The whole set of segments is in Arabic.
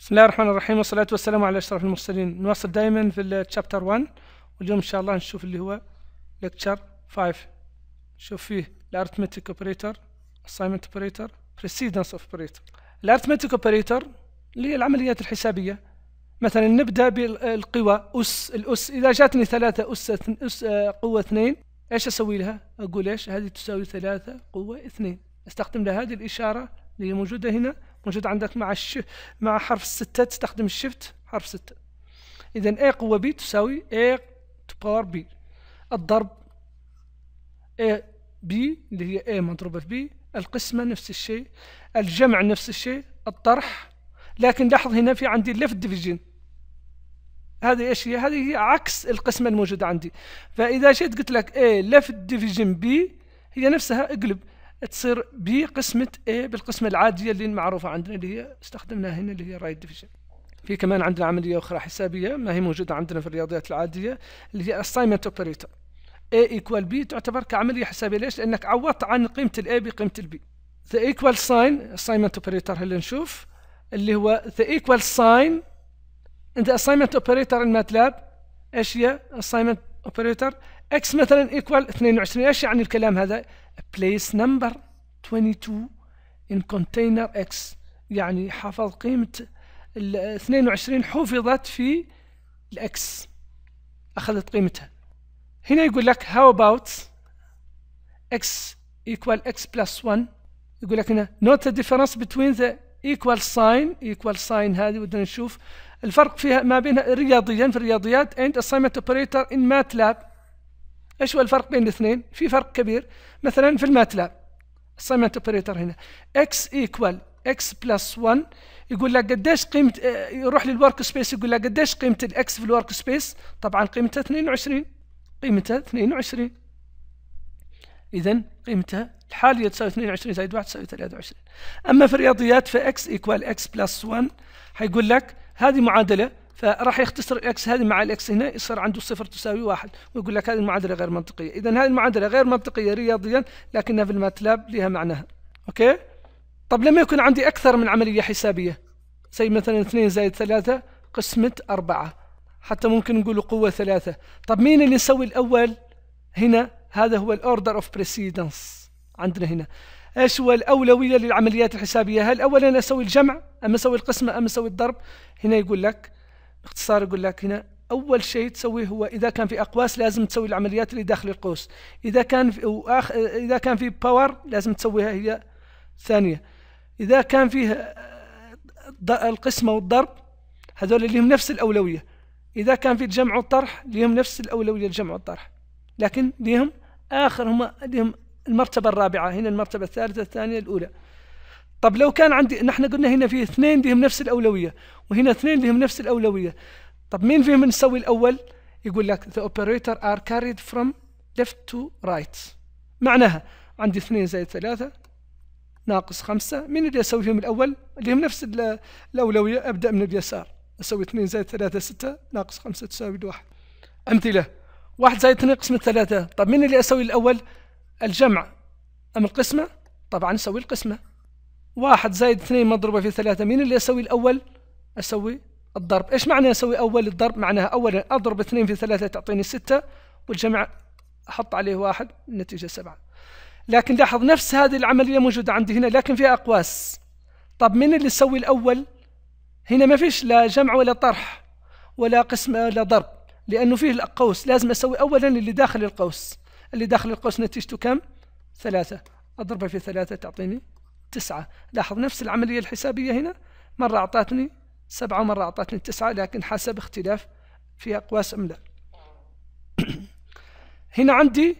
بسم الله الرحمن الرحيم والصلاة والسلام على أشرف المرسلين نواصل دائما في الشابتر 1 واليوم إن شاء الله نشوف اللي هو لكتشر 5 نشوف فيه الارثمتيك اوبريتور أوبريتر اوبريتور أوف اوبريتور الارثمتيك اوبريتور اللي هي العمليات الحسابية مثلا نبدأ بالقوى أس الأس إذا جاتني ثلاثة أس, أس آه، قوة اثنين ايش اسوي لها؟ اقول ايش؟ هذه تساوي ثلاثة قوة اثنين استخدم لها هذه الإشارة اللي هي موجودة هنا موجود عندك مع الش... مع حرف الستة تستخدم الشفت حرف ستة إذا A قوة B تساوي A to power B الضرب A B اللي هي A مضروبة في B القسمة نفس الشيء الجمع نفس الشيء الطرح لكن لاحظ هنا في عندي left division هذه ايش هي؟ هذه هي عكس القسمة الموجودة عندي فإذا جيت قلت لك A left division B هي نفسها اقلب تصير بي قسمة A بالقسمة العادية اللي معروفة عندنا اللي هي استخدمناها هنا اللي هي رايت ديفيجن في كمان عندنا عملية أخرى حسابية ما هي موجودة عندنا في الرياضيات العادية اللي هي assignment operator A equal B تعتبر كعملية حسابية ليش؟ لأنك عوضت عن قيمة ال A بقيمة ال B the equal sign assignment operator اللي نشوف اللي هو the equal sign in the assignment operator الماتلاب ايش هي assignment operator x مثلا equal 22 ايش يعني الكلام هذا place number 22 in container x يعني حفظ قيمة ال 22 حفظت في الاكس أخذت قيمتها هنا يقول لك how about x equal x plus 1 يقول لك هنا note the difference between the equal sign equal sign هذه ودنا نشوف الفرق فيها ما بين رياضيا في الرياضيات and assignment operator in MATLAB ايش هو الفرق بين الاثنين في فرق كبير مثلا في الماتلاب assignment اوبريتر هنا اكس ايكوال اكس بلس 1 يقول لك قديش قيمة آه، يروح للورك سبيس يقول لك قديش قيمة الاكس في الورك سبيس طبعا قيمتها 22 قيمتها 22 إذا قيمتها الحالية تساوي 22 زائد 1 تساوي 23 أما في الرياضيات فاكس ايكوال اكس بلس 1 حيقول لك هذه معادلة فراح يختصر الاكس هذه مع الاكس هنا يصير عنده صفر تساوي واحد ويقول لك هذه المعادله غير منطقيه اذا هذه المعادله غير منطقيه رياضيا لكنها في الماتلاب لها معناها اوكي طب لما يكون عندي اكثر من عمليه حسابيه زي مثلا 2 زائد 3 قسمة 4 حتى ممكن نقول قوة 3 طب مين اللي يسوي الأول هنا هذا هو الأوردر أوف بريسيدنس عندنا هنا ايش هو الأولوية للعمليات الحسابية هل أولا أسوي الجمع أم أسوي القسمة أم أسوي الضرب هنا يقول لك باختصار يقول لك هنا اول شيء تسويه هو اذا كان في اقواس لازم تسوي العمليات اللي داخل القوس اذا كان في وآخ اذا كان في باور لازم تسويها هي ثانيه اذا كان فيه آه، القسمه والضرب هذول اللي هم نفس الاولويه اذا كان في الجمع والطرح ليهم نفس الاولويه الجمع والطرح لكن ليهم اخر هم ليهم المرتبه الرابعه هنا المرتبه الثالثه الثانيه الاولى طب لو كان عندي نحن قلنا هنا في اثنين لهم نفس الأولوية وهنا اثنين لهم نفس الأولوية طب مين فيهم نسوي الأول يقول لك the operator are carried from left to right معناها عندي اثنين زائد ثلاثة ناقص خمسة مين اللي أسوي فيهم الأول اللي هم نفس الأولوية أبدأ من اليسار أسوي اثنين زائد ثلاثة ستة ناقص خمسة تساوي واحد أمثلة واحد زائد اثنين قسمة ثلاثة طب مين اللي أسوي الأول الجمع أم القسمة طبعا أسوي القسمة واحد زائد اثنين مضروبة في ثلاثة مين اللي يسوي الأول؟ أسوي الضرب إيش معنى أسوي أول الضرب؟ معناها أولا أضرب اثنين في ثلاثة تعطيني ستة والجمع أحط عليه واحد النتيجة سبعة لكن لاحظ نفس هذه العملية موجودة عندي هنا لكن فيها أقواس طب مين اللي يسوي الأول؟ هنا ما فيش لا جمع ولا طرح ولا قسم ولا ضرب لأنه فيه القوس لازم أسوي أولا اللي داخل القوس اللي داخل القوس نتيجته كم؟ ثلاثة أضربها في ثلاثة تعطيني تسعة لاحظ نفس العملية الحسابية هنا مرة أعطتني سبعة ومرة أعطتني تسعة لكن حسب اختلاف في أقواس أم لا هنا عندي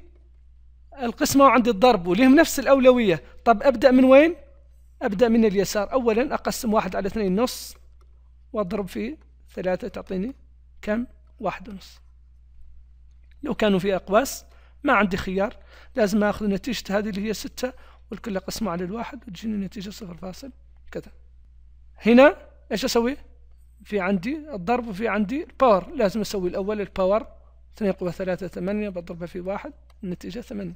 القسمة وعندي الضرب ولهم نفس الأولوية طب أبدأ من وين؟ أبدأ من اليسار أولا أقسم واحد على اثنين نص وأضرب في ثلاثة تعطيني كم؟ واحد ونص لو كانوا في أقواس ما عندي خيار لازم أخذ نتيجة هذه اللي هي ستة والكل اقسمه على الواحد وتجيني النتيجه صفر فاصل كذا هنا ايش اسوي في عندي الضرب وفي عندي الباور لازم اسوي الاول الباور اثنين قوة ثلاثة ثمانية بضربها في واحد النتيجة ثمانية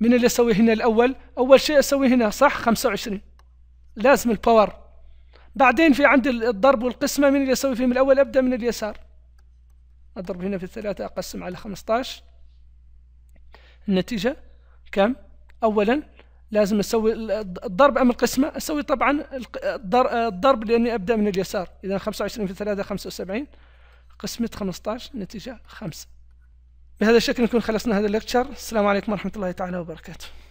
من اللي اسوي هنا الاول اول شيء اسوي هنا صح خمسة وعشرين لازم الباور بعدين في عندي الضرب والقسمة من اللي اسوي فيهم الاول ابدا من اليسار اضرب هنا في الثلاثة اقسم على عشر النتيجة كم اولا لازم اسوي الضرب ام القسمه اسوي طبعا الضرب لاني ابدا من اليسار اذا 25 في 3 75 قسمه 15 نتيجه 5 بهذا الشكل نكون خلصنا هذا الليكتشر السلام عليكم ورحمه الله تعالى وبركاته